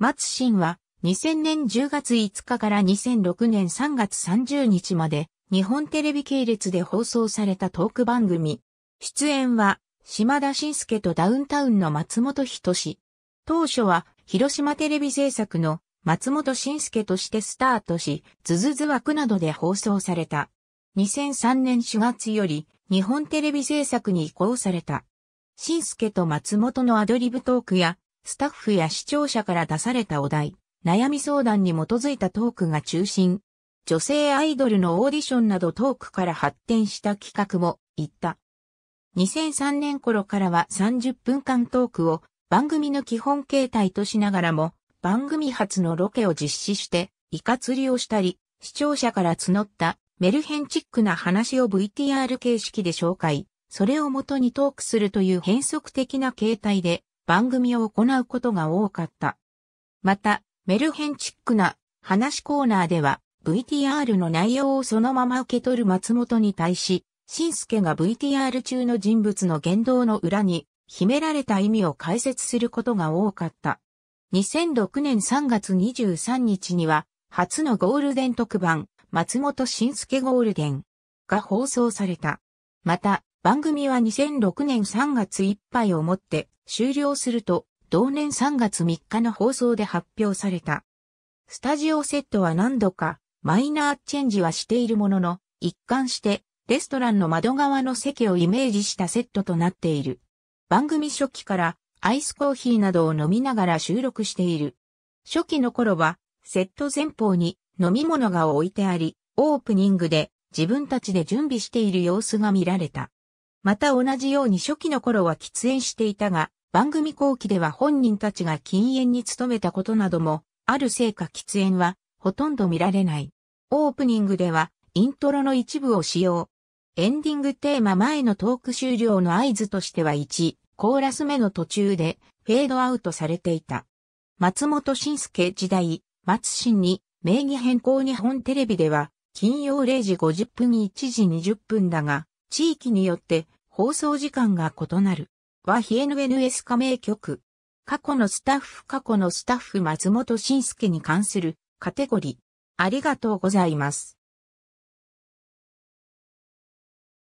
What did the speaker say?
松新は2000年10月5日から2006年3月30日まで日本テレビ系列で放送されたトーク番組。出演は島田紳介とダウンタウンの松本人志。当初は広島テレビ制作の松本紳介としてスタートし、ズズズ枠などで放送された。2003年4月より日本テレビ制作に移行された。紳介と松本のアドリブトークやスタッフや視聴者から出されたお題、悩み相談に基づいたトークが中心。女性アイドルのオーディションなどトークから発展した企画もいった。2003年頃からは30分間トークを番組の基本形態としながらも番組初のロケを実施してイカ釣りをしたり視聴者から募ったメルヘンチックな話を VTR 形式で紹介、それをもとにトークするという変則的な形態で番組を行うことが多かった。また、メルヘンチックな話コーナーでは VTR の内容をそのまま受け取る松本に対し、新助が VTR 中の人物の言動の裏に秘められた意味を解説することが多かった。2006年3月23日には、初のゴールデン特番、松本新助ゴールデンが放送された。また、番組は2006年3月いっぱいをもって、終了すると、同年3月3日の放送で発表された。スタジオセットは何度かマイナーチェンジはしているものの、一貫してレストランの窓側の席をイメージしたセットとなっている。番組初期からアイスコーヒーなどを飲みながら収録している。初期の頃はセット前方に飲み物が置いてあり、オープニングで自分たちで準備している様子が見られた。また同じように初期の頃は喫煙していたが、番組後期では本人たちが禁煙に努めたことなども、あるせいか喫煙はほとんど見られない。オープニングではイントロの一部を使用。エンディングテーマ前のトーク終了の合図としては1、コーラス目の途中でフェードアウトされていた。松本晋介時代、松新に名義変更日本テレビでは金曜0時50分1時20分だが、地域によって放送時間が異なる。は非 n NS 加盟局。過去のスタッフ過去のスタッフ松本晋介に関するカテゴリー。ありがとうございます。